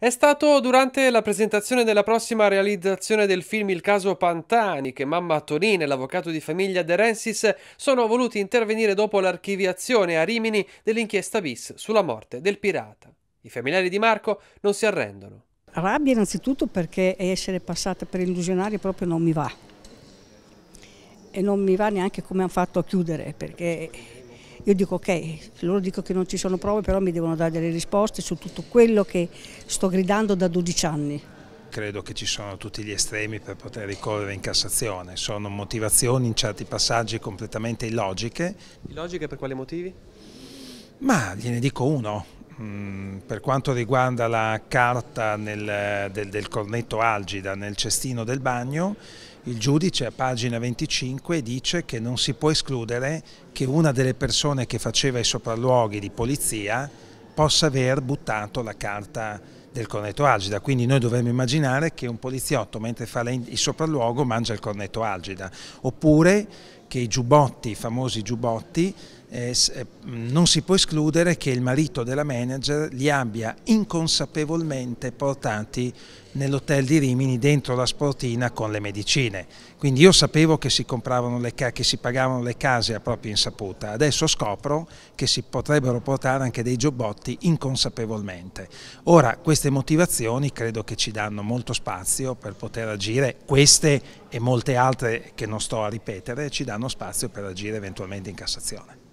È stato durante la presentazione della prossima realizzazione del film Il caso Pantani che mamma Tonina e l'avvocato di famiglia De Rensis sono voluti intervenire dopo l'archiviazione a Rimini dell'inchiesta bis sulla morte del pirata. I familiari di Marco non si arrendono. Rabbia innanzitutto perché essere passata per illusionaria proprio non mi va. E non mi va neanche come hanno fatto a chiudere perché io dico ok, loro dicono che non ci sono prove, però mi devono dare delle risposte su tutto quello che sto gridando da 12 anni credo che ci sono tutti gli estremi per poter ricorrere in Cassazione, sono motivazioni in certi passaggi completamente illogiche. Illogiche per quali motivi? Ma gliene dico uno, Mm, per quanto riguarda la carta nel, del, del, cornetto algida nel cestino del bagno, il giudice a pagina 25 dice che non si può escludere che una delle persone che faceva i sopralluoghi di polizia possa aver buttato la carta del cornetto algida, quindi noi dovremmo immaginare che un poliziotto mentre fa il sopralluogo mangia il cornetto algida, oppure che i giubbotti, i famosi giubbotti, eh, eh, non si può escludere che il marito della manager li abbia inconsapevolmente portati nell'hotel di Rimini dentro la sportina con le medicine. Quindi io sapevo che si, compravano le, che si pagavano le case a propria insaputa, adesso scopro che si potrebbero portare anche dei giobbotti inconsapevolmente. Ora queste motivazioni credo che ci danno molto spazio per poter agire, queste e molte altre che non sto a ripetere ci danno spazio per agire eventualmente in Cassazione.